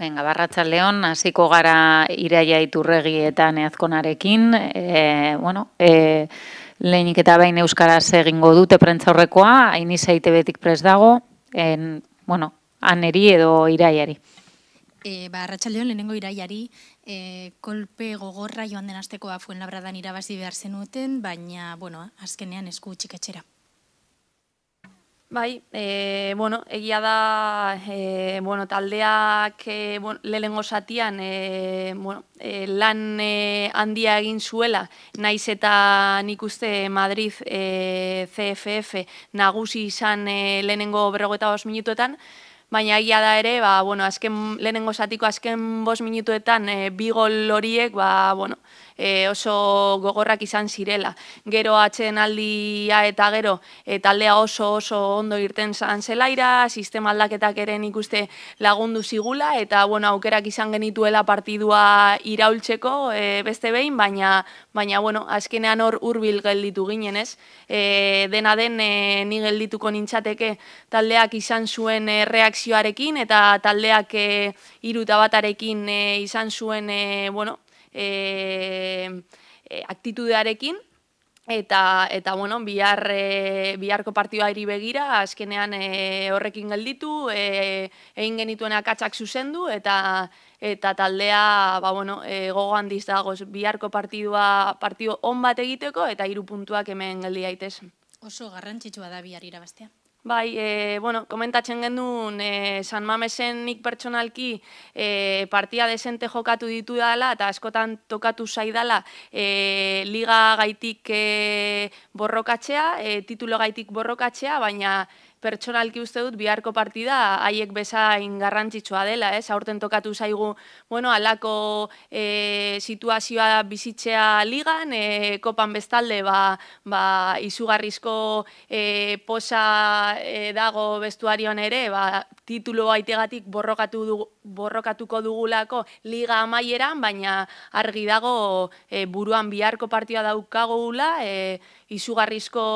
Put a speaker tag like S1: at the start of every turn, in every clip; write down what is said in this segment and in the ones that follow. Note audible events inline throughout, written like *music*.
S1: Venga, barratza leon, hasiko gara iraia iturregi eta neazkonarekin. E, eh, bueno, e, lehenik eta bain euskaraz egingo dute prentzaurrekoa, haini zaite betik prez dago, en, bueno, aneri edo iraiari. E, eh, barratza leon, lehenengo iraiari, e, kolpe gogorra joan den afuen labradan irabazi behar zenuten, baina, bueno, azkenean esku txiketxera.
S2: Bai, e, bueno, egia da e, bueno, taldeak e, bueno, lehengo zatian e, bueno, e, lan handia egin zuela, naiz eta nik uste Madrid e, CFF nagusi izan e, lehenengo berrogeta bost minutuetan, baina egia da ere, ba, bueno, azken, lehenengo zatiko azken bost minutuetan e, bigol horiek, ba, bueno, e, oso gogorrak izan zirela. Gero atxen aldia eta gero e, taldea oso oso ondo irten zan zelaira, sistema aldaketak ere nik uste lagundu zigula, eta bueno, aukerak izan genituela partidua iraultzeko e, beste behin, baina, baina bueno, azkenean hor hurbil gelditu ginen ez. E, dena den e, ni geldituko nintzateke taldeak izan zuen e, reakzioarekin eta taldeak e, iruta e, izan zuen e, bueno, e, e, aktitudearekin, eta eta bueno, bihar eh, biharko partioa hiri begira azkenean e, horrekin gelditu e, egin genituen akatsak zuzendu eta eta taldea ba bueno e, gogo handiz biharko partidua partio on bat egiteko eta hiru puntuak hemen geldi daitez
S1: oso garrantzitsua da bihar irabastea
S2: Bai, e, bueno, komentatzen genuen e, eh, San Mamesen nik pertsonalki e, partia desente jokatu ditu dela eta eskotan tokatu zaidala e, liga gaitik e, borrokatzea, e, titulo gaitik borrokatzea, baina pertsonalki uste dut biharko partida haiek besa garrantzitsua dela, ez? Aurten tokatu zaigu, bueno, alako e, eh, situazioa bizitzea ligan, e, kopan bestalde, ba, ba izugarrizko e, eh, posa dago bestuarion ere, ba, titulu aitegatik borrokatu du, borrokatuko dugulako liga amaieran, baina argi dago e, buruan biharko partida daukagula, e, izugarrizko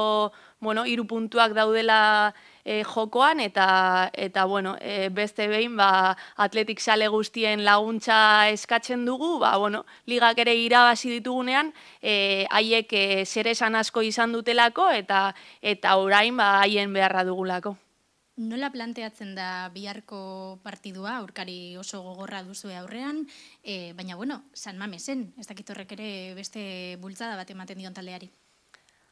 S2: bueno, hiru puntuak daudela e, jokoan eta eta bueno, e, beste behin ba Athletic Sale guztien laguntza eskatzen dugu, ba bueno, ligak ere irabazi ditugunean, eh, haiek e, e, zer esan asko izan dutelako eta eta orain ba haien beharra dugulako.
S1: Nola planteatzen da biharko partidua, aurkari oso gogorra duzu aurrean, e, baina bueno, San Mamesen, ez dakit horrek ere
S2: beste bultzada bat ematen dion taldeari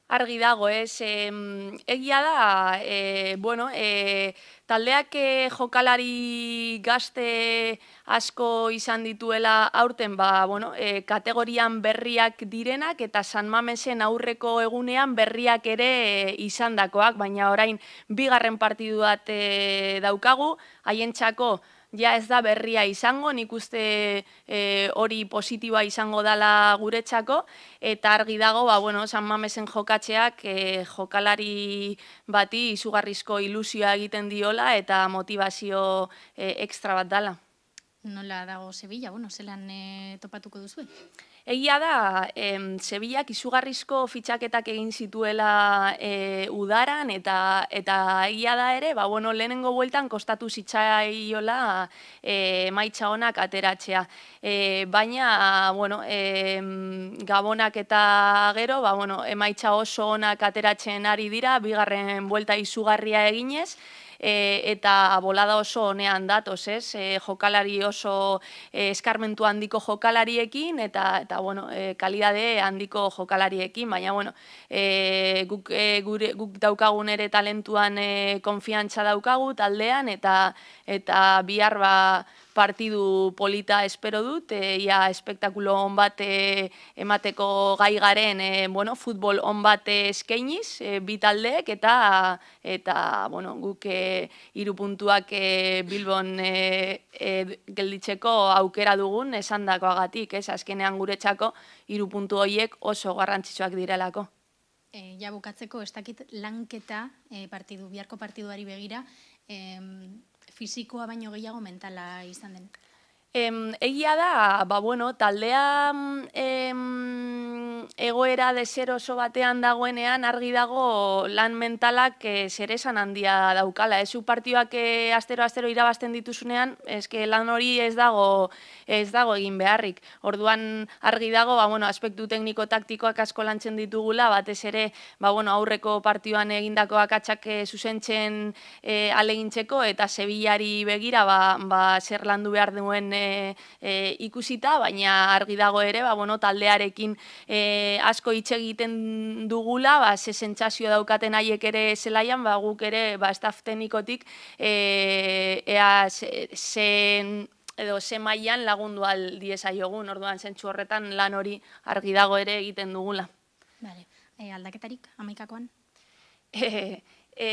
S2: argi dago, ez, eh? mm, egia da, eh, bueno, eh, taldeak eh, jokalari gazte asko izan dituela aurten, ba, bueno, eh, kategorian berriak direnak eta San Mamesen aurreko egunean berriak ere e, izandakoak, baina orain bigarren partidu bat daukagu, haientzako ja ez da berria izango, nik uste eh, hori positiboa izango dala guretzako, eta argi dago, ba, bueno, San Mamesen jokatxeak e, eh, jokalari bati izugarrizko ilusioa egiten diola eta motivazio e, eh, ekstra bat dala.
S1: Nola dago Sevilla, bueno, zelan e, topatuko duzu?
S2: Egia da, em, izugarrizko fitxaketak egin zituela e, udaran, eta, eta egia da ere, ba, bueno, lehenengo bueltan kostatu zitzaioela e, maitxa honak ateratzea. E, baina, bueno, e, gabonak eta gero, ba, bueno, emaitza oso onak ateratzen ari dira, bigarren buelta izugarria eginez, e, eta abolada oso honean datoz, ez? E, jokalari oso eh, eskarmentu handiko jokalariekin eta, eta bueno, e, kalidade handiko jokalariekin, baina, bueno, e, guk, gure, guk daukagun ere talentuan e, konfiantza daukagu taldean eta eta biharba partidu polita espero dut, e, ia espektakulo hon bate eh, emateko gai garen, e, bueno, futbol hon bate eskeiniz, e, bitaldeek, eta, eta bueno, guk e, irupuntuak e, Bilbon e, gelditzeko aukera dugun, esan dakoagatik, ez, azkenean guretzako, irupuntu horiek oso garrantzitsuak direlako.
S1: E, ja bukatzeko, ez dakit lanketa e, partidu, biharko partiduari begira, Físico, fisikoa baino gehiago mentala izan den.
S2: Em, egia da, ba, bueno, taldea mm, em, egoera oso batean dagoenean argi dago lan mentalak e, eh, esan handia daukala. Ez partioak astero-astero eh, irabazten dituzunean, eske lan hori ez dago ez dago egin beharrik. Orduan argi dago, ba, bueno, aspektu tekniko-taktikoak asko lantzen ditugula, batez ere, ba, bueno, aurreko partioan egindako akatsak eh, zuzentzen e, alegintzeko, eta Sevillari begira, ba, ba, zer landu behar duen e, ikusita, baina argi dago ere, ba, bueno, taldearekin e, asko hitz egiten dugula, ba, sentsazio daukaten haiek ere zelaian, ba, guk ere, ba, staff teknikotik, e, ea, zen, edo ze maian lagundu aldi esaiogun, orduan zentsu horretan lan hori argi dago ere egiten dugula. Vale. E, aldaketarik, amaikakoan? E, *laughs* e,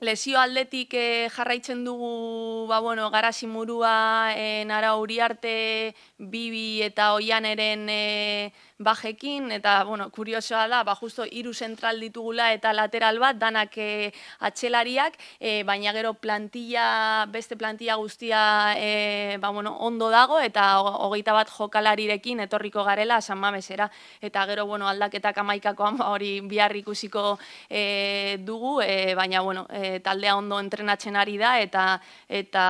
S2: Lesio aldetik eh, jarraitzen dugu, ba, bueno, garasi murua, eh, nara hori arte, bibi eta oianeren eh, bajekin, eta, bueno, kuriosoa da, ba, justo iru zentral ditugula eta lateral bat, danak eh, atxelariak, eh, baina gero plantilla, beste plantilla guztia, eh, ba, bueno, ondo dago, eta hogeita bat jokalarirekin etorriko garela, San mamesera, eta gero, bueno, aldaketak amaikakoan ba, hori biarrik usiko dugu, baina, bueno, taldea ondo entrenatzen ari da, eta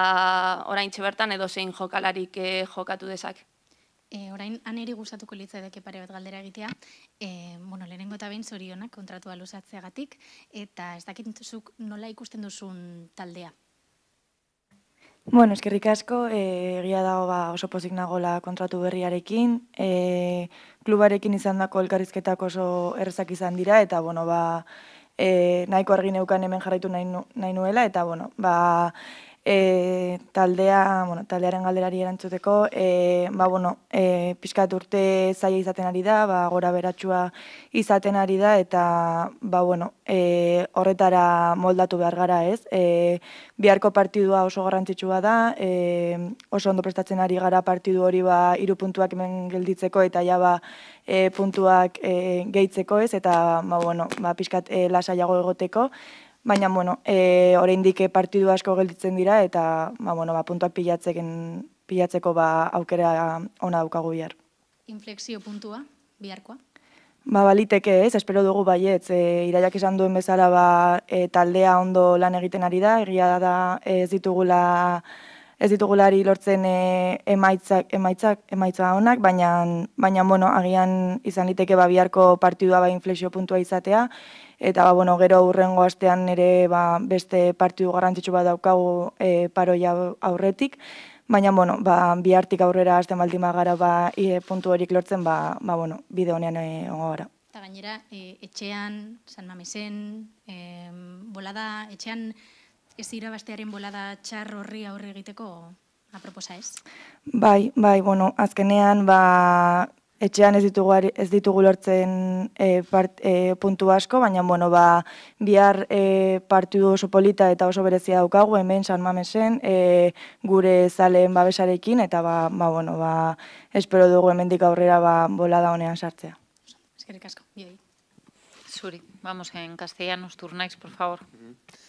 S2: orain txe bertan edo zein jokalarik jokatu dezake.
S1: E, orain, aneri gustatuko litzateke pare bat galdera egitea. E, bueno, lehenengo eta behin zorionak kontratua luzatzeagatik, eta ez dakit nola ikusten duzun taldea?
S3: Bueno, eskerrik asko, eh, egia dago ba, oso pozik nagola kontratu berriarekin. E, klubarekin izan dako elkarrizketak oso errezak izan dira, eta bueno, ba, e, nahiko argi neukan hemen jarraitu nahi, nu, nahi nuela, eta bueno, ba, e, taldea, bueno, taldearen galderari erantzuteko, e, ba, bueno, e, pixkat urte zaia izaten ari da, ba, gora beratxua izaten ari da, eta ba, bueno, e, horretara moldatu behar gara ez. E, biharko partidua oso garrantzitsua da, e, oso ondo prestatzen ari gara partidu hori ba, iru puntuak hemen gelditzeko, eta ja ba, e, puntuak e, gehitzeko ez, eta ba, bueno, ba, pixkat e, lasaiago egoteko. Baina, bueno, e, orain dike partidu asko gelditzen dira, eta, ba, bueno, ba, puntuak pilatzeken, pilatzeko ba, aukera ona daukagu bihar.
S1: Inflexio puntua, biharkoa?
S3: Ba, baliteke ez, espero dugu baiet, e, iraiak esan duen bezala ba, e, taldea ondo lan egiten ari da, egia da ez ditugula ez ditugulari lortzen e, emaitzak, emaitzak, emaitzak honak, baina, baina, bueno, agian izan liteke ba, biharko partidua ba, inflexio puntua izatea, eta, ba, bueno, gero urrengo astean ere ba, beste partidu garantitxu bat daukagu eh, paroia aurretik, baina, bueno, ba, biartik aurrera azten baldima gara, ba, e, puntu horiek lortzen, ba, ba bueno, bide honean e,
S1: Eta gainera, eh, etxean, San Mamesen, e, bolada, etxean, ez irabastearen bolada txar horri aurre egiteko aproposa ez?
S3: Bai, bai, bueno, azkenean, ba, etxean ez ditugu, ez ditugu lortzen e, e, puntu asko, baina, bueno, ba, bihar e, partidu oso polita eta oso berezia daukagu, hemen, san mamesen, e, gure zalen babesarekin, eta, ba, ba, bueno, ba, espero dugu hemendik aurrera, ba, bolada honean sartzea.
S1: Eskerrik asko, bihai. Zuri, vamos, en castellanos turnais, por favor. Mm-hmm.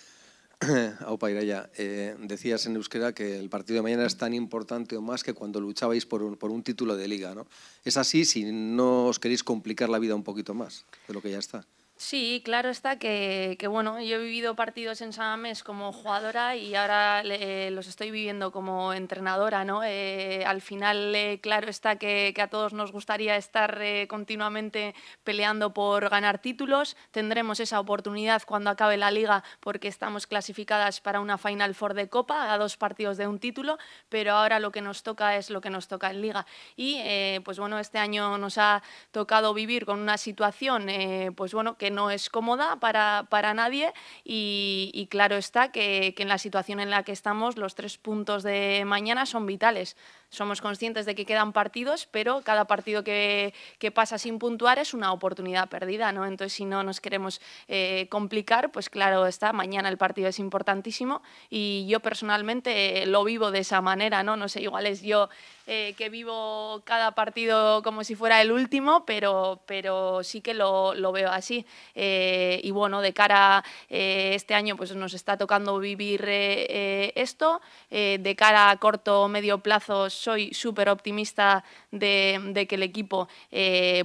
S4: *coughs* Aupa eh, decías en euskera que el partido de mañana es tan importante o más que cuando luchabais por un, por un título de liga, ¿no? ¿Es así si no os queréis complicar la vida un poquito más de lo que ya está?
S2: Sí, claro está que, bueno, yo he vivido partidos en Més como jugadora y ahora los estoy viviendo como entrenadora, ¿no? Eh, al final, eh, claro está que, a todos nos gustaría estar eh, continuamente peleando por ganar títulos. Tendremos esa oportunidad cuando acabe la liga porque estamos clasificadas para una Final Four de Copa a dos partidos de un título, pero ahora lo que nos toca es lo que nos toca en liga. Y, pues bueno, este año nos ha tocado vivir con una situación, pues bueno, que no es cómoda para, para nadie y, claro está que, en la situación en la que estamos los tres puntos de mañana son vitales somos conscientes de que quedan partidos, pero cada partido que, pasa sin puntuar es una oportunidad perdida, ¿no? Entonces, si no nos queremos eh, complicar, pues claro está, mañana el partido es importantísimo y yo personalmente lo vivo de esa manera, ¿no? No sé, igual es yo eh, que vivo cada partido como si fuera el último, pero, pero sí que lo, lo veo así. Eh, y bueno, de cara eh, este año pues nos está tocando vivir eh, esto. de cara a corto o medio plazo soy súper optimista de, de, que el equipo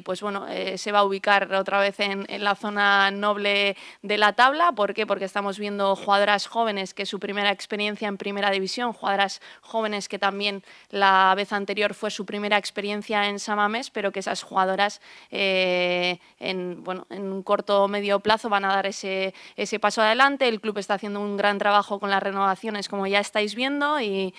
S2: pues bueno, se va a ubicar otra vez en, en la zona noble de la tabla. ¿Por qué? Porque estamos viendo jugadoras jóvenes que su primera experiencia en primera división, jugadoras jóvenes que también la vez anterior fue su primera experiencia en Samames, pero que esas jugadoras eh, en, bueno, en un corto o medio plazo van a dar ese, ese paso adelante. El club está haciendo un gran trabajo con las renovaciones, como ya estáis viendo, y,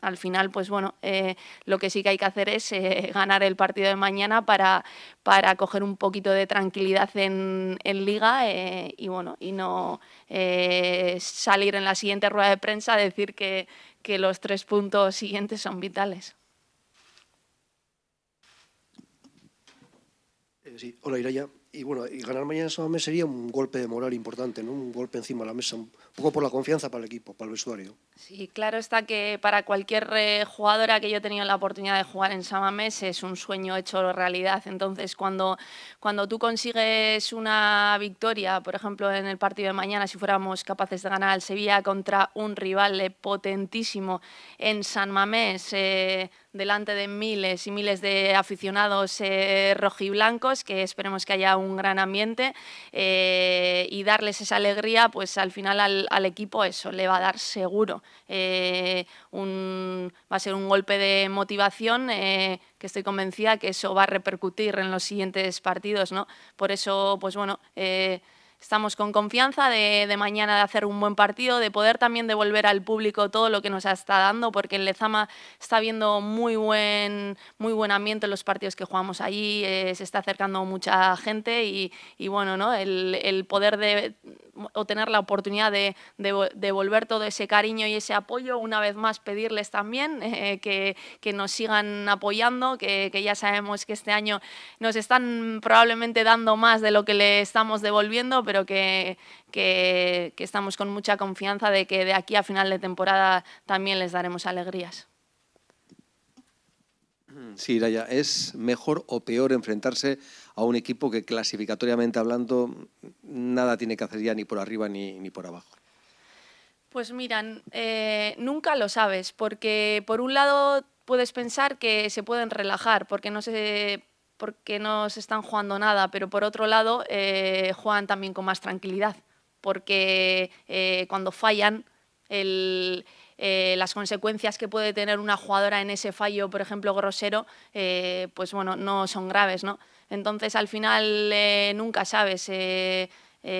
S2: al final, pues bueno, eh, lo que sí que hay que hacer es eh, ganar el partido de mañana para, para coger un poquito de tranquilidad en, en liga y bueno, y no salir en la siguiente rueda de prensa a decir que que los tres puntos siguientes son vitales.
S5: Eh, Hola, Iraya y bueno, y ganar mañana en San Mamés sería un golpe de moral importante, ¿no? un golpe encima de la mesa, un poco por la confianza para el equipo, para el vestuario.
S2: Sí, claro está que para cualquier eh, jugadora que yo he tenido la oportunidad de jugar en San Mamés es un sueño hecho realidad. Entonces, cuando, cuando tú consigues una victoria, por ejemplo, en el partido de mañana, si fuéramos capaces de ganar al Sevilla contra un rival eh, potentísimo en San Mamés, eh, delante de miles y miles de aficionados eh, rojiblancos, que esperemos que haya un un gran ambiente eh, y darles esa alegría, pues al final al, equipo eso le va a dar seguro. Eh, va a ser un golpe de motivación eh, que estoy convencida que eso va a repercutir en los siguientes partidos, ¿no? Por eso, pues bueno estamos con confianza de, mañana de hacer un buen partido, de poder también devolver al público todo lo que nos está dando, porque en Lezama está viendo muy buen, muy buen ambiente en los partidos que jugamos allí, eh, se está acercando mucha gente y, bueno, el, poder de o tener la oportunidad de, devolver todo ese cariño y ese apoyo. Una vez más, pedirles también *laughs* eh, que, nos sigan apoyando, que, que, ya sabemos que este año nos están probablemente dando más de lo que le estamos devolviendo, pero que, estamos con mucha confianza de que de aquí a final de temporada también les daremos alegrías.
S4: Sí, Iraya, ¿es mejor o peor enfrentarse a un equipo que clasificatoriamente hablando nada tiene que hacer ya ni por arriba ni, por abajo?
S2: Pues miran, eh, nunca lo sabes, porque por un lado puedes pensar que se pueden relajar, porque no se porque no se están jugando nada, pero por otro lado eh, juegan también con más tranquilidad, porque eh, cuando fallan, eh, las consecuencias que puede tener una jugadora en ese fallo, por ejemplo, grosero, pues bueno, no son graves, ¿no? Entonces, al final, nunca sabes.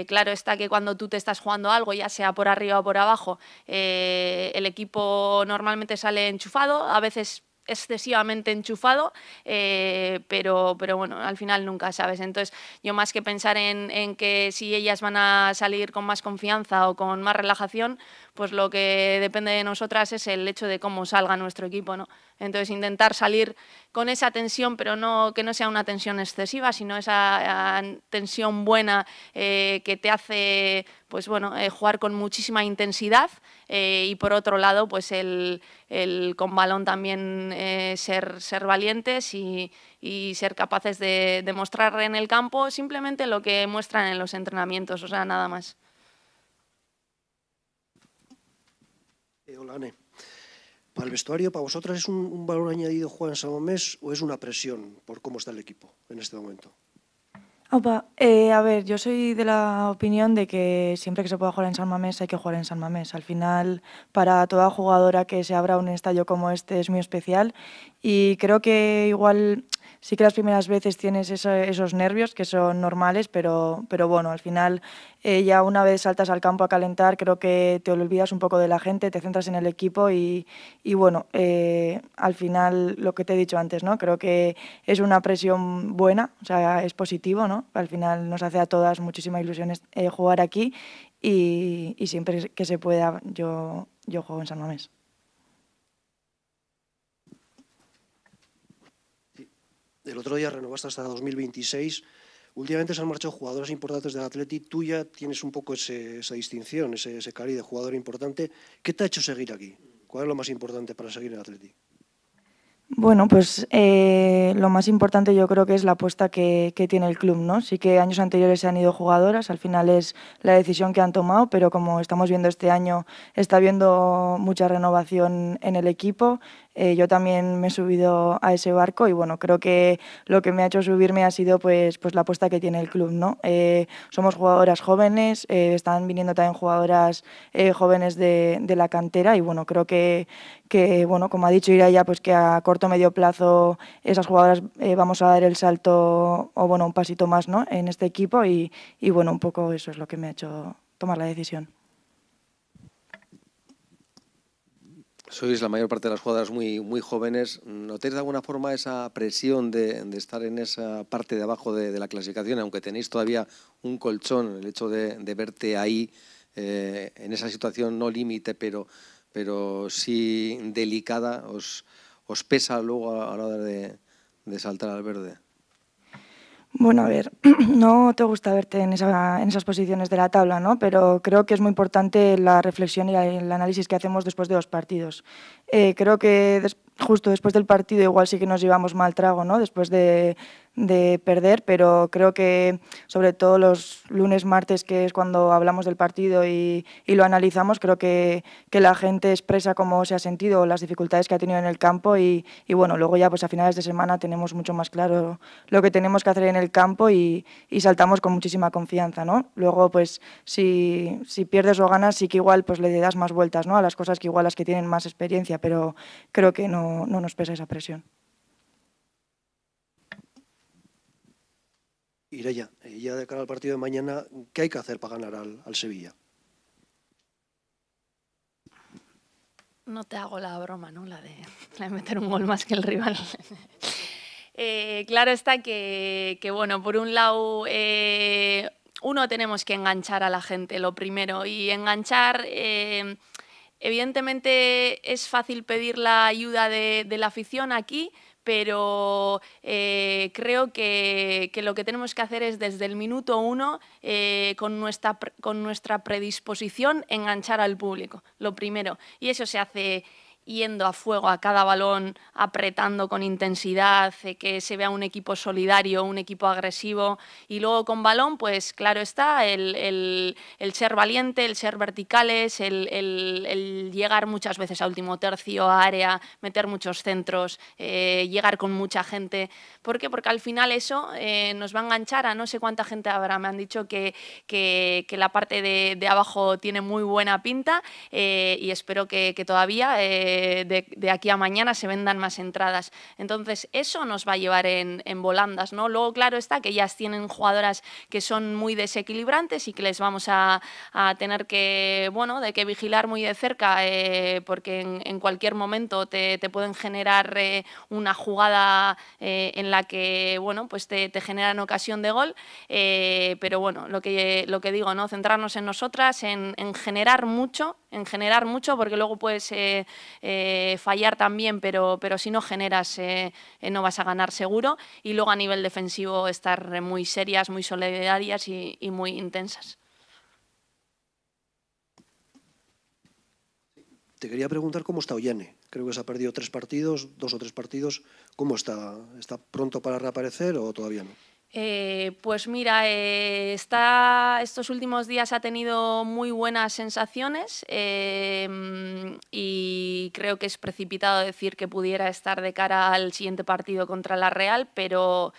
S2: claro está que cuando tú te estás jugando algo, ya sea por arriba o por abajo, el equipo normalmente sale enchufado, a veces excesivamente enchufado, eh, pero, pero bueno, al final nunca sabes. Entonces, yo más que pensar en, en, que si ellas van a salir con más confianza o con más relajación, pues lo que depende de nosotras es el hecho de cómo salga nuestro equipo, ¿no? Entonces, intentar salir con esa tensión, pero no que no sea una tensión excesiva, sino esa ah, tensión buena eh, que te hace pues, bueno, eh, jugar con muchísima intensidad eh, y por otro lado, pues el, con balón también ser, valientes y, ser capaces de, mostrar en el campo simplemente lo que muestran en los entrenamientos, o sea, nada más.
S5: hola, ¿Para el vestuario, para vosotras, es un, valor añadido jugar Juan Salmamés o es una presión por cómo está el equipo en este momento?
S3: Eh, a ver, yo soy de la opinión de que siempre que se pueda jugar en San Mamés hay que jugar en San Mamés. Al final, para toda jugadora que se abra un estadio como este es muy especial y creo que igual Sí que las primeras veces tienes esos nervios que son normales, pero, pero bueno, al final eh, ya una vez saltas al campo a calentar, creo que te olvidas un poco de la gente, te centras en el equipo y, y bueno, eh, al final lo que te he dicho antes, ¿no? Creo que es una presión buena, o sea, es positivo, ¿no? Al final nos hace a todas muchísimas ilusiones eh, jugar aquí y, y, siempre que se pueda yo, yo juego en San Mamés.
S5: El otro día renovaste hasta 2026. Últimamente se han marchado jugadores importantes del Atleti. Tú ya tienes un poco esa distinción, ese, ese de jugador importante. ¿Qué te ha hecho seguir aquí? ¿Cuál es lo más importante para seguir en el Atleti?
S3: Bueno, pues eh, lo más importante yo creo que es la apuesta que, tiene el club, ¿no? Sí que años anteriores se han ido jugadoras, al final es la decisión que han tomado, pero como estamos viendo este año, está habiendo mucha renovación en el equipo, eh, yo también me he subido a ese barco y bueno, creo que lo que me ha hecho subirme ha sido pues, pues la apuesta que tiene el club. ¿no? Eh, somos jugadoras jóvenes, eh, están viniendo también jugadoras jóvenes de, la cantera y bueno, creo que, bueno, como ha dicho Iraya, pues que a corto o medio plazo esas jugadoras vamos a dar el salto o bueno, un pasito más en este equipo y, y bueno, un poco eso es lo que me ha hecho tomar la decisión.
S4: sois la mayor parte de las jugadoras muy, muy jóvenes. ¿Notáis de alguna forma esa presión de, estar en esa parte de abajo de, la clasificación, aunque tenéis todavía un colchón, el hecho de, verte ahí, eh, en esa situación no límite, pero, pero sí delicada, os, os pesa luego a la hora de, saltar al verde?
S3: Bueno, a ver, *clears throat* no te gusta verte en, esa, esas posiciones de la tabla, ¿no? pero creo que es muy importante la reflexión y el análisis que hacemos después de los partidos. Eh, creo que justo después del partido igual sí que nos llevamos mal trago, ¿no? después de, de perder, pero creo que sobre todo los lunes, martes, que es cuando hablamos del partido y, lo analizamos, creo que, que, la gente expresa cómo se ha sentido, las dificultades que ha tenido en el campo y, bueno, luego ya pues a finales de semana tenemos mucho más claro lo que tenemos que hacer en el campo y, saltamos con muchísima confianza, ¿no? Luego pues si, pierdes o ganas sí que igual pues le das más vueltas, ¿no? A las cosas que igual las que tienen más experiencia, pero creo que no nos pesa esa presión.
S5: Ireya, eh, ya de cara al partido de mañana, ¿qué hay que hacer para ganar al, Sevilla?
S2: No te hago la broma, ¿no? La de, meter un gol más que el rival. *laughs* Eh, claro está que, bueno, por un lado, eh, uno tenemos que enganchar a la gente, lo primero. Y enganchar, evidentemente, es fácil pedir la ayuda de la afición aquí, pero eh, creo que, lo que tenemos que hacer es desde el minuto uno, eh, con, nuestra, con nuestra predisposición, enganchar al público, lo primero. Y eso se hace yendo a fuego a cada balón, apretando con intensidad, eh, que se vea un equipo solidario, un equipo agresivo. Y luego con balón, pues claro está, el, ser valiente, el ser verticales, el, el, llegar muchas veces a último tercio, a área, meter muchos centros, eh, llegar con mucha gente. ¿Por qué? Porque al final eso eh, nos va a enganchar a no sé cuánta gente habrá. Me han dicho que, que, la parte de, abajo tiene muy buena pinta y espero que, que todavía de, aquí a mañana se vendan más entradas. Entonces, eso nos va a llevar en, volandas, ¿no? Luego, claro está que ellas tienen jugadoras que son muy desequilibrantes y que les vamos a, tener que, bueno, de que vigilar muy de cerca eh, porque en, cualquier momento te, pueden generar eh, una jugada eh, en la que, bueno, pues te, generan ocasión de gol, pero bueno, lo que, lo que digo, ¿no? Centrarnos en nosotras, en generar mucho en generar mucho, porque luego puedes eh, eh, fallar también, pero, pero si no generas eh, no vas a ganar seguro. Y luego a nivel defensivo estar muy serias, muy solidarias y, muy intensas.
S5: Te quería preguntar cómo está Ollane. Creo que se ha perdido tres partidos, dos o tres partidos. ¿Cómo está? ¿Está pronto para reaparecer o todavía no?
S2: Eh, pues mira, eh, estos últimos días ha tenido muy buenas sensaciones em, y creo que es precipitado decir que pudiera estar de cara al siguiente partido contra la Real, pero,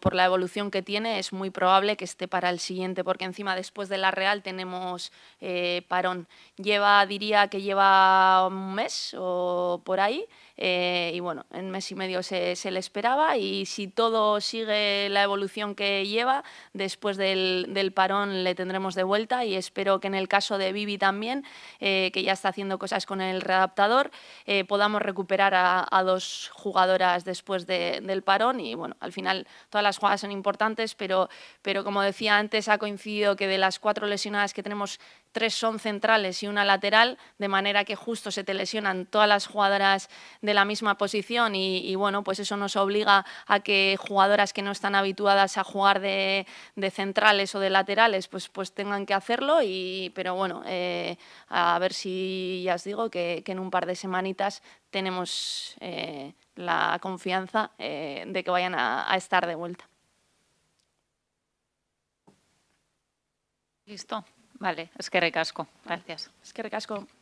S2: por la evolución que tiene es muy probable que esté para el siguiente, porque encima después de la Real tenemos eh, parón. Lleva, diría que lleva un mes o por ahí, eh, y bueno, en mes y medio se, le esperaba y si todo sigue la evolución que lleva, después del, parón le tendremos de vuelta y espero que en el caso de Vivi también, eh, que ya está haciendo cosas con el readaptador, eh, podamos recuperar a, dos jugadoras después del parón y bueno, al final todas las jugadas son importantes, pero, pero como decía antes, ha coincidido que de las cuatro lesionadas que tenemos, tres son centrales y una lateral, de manera que justo se te lesionan todas las jugadoras de la misma posición y, bueno, pues eso nos obliga a que jugadoras que no están habituadas a jugar de, centrales o de laterales, pues, pues tengan que hacerlo, y, pero bueno, eh, a ver si ya os digo que, en un par de semanitas tenemos eh, la confianza eh, de que vayan a, a estar de vuelta. Listo. Vale, es que recasco. Gracias. que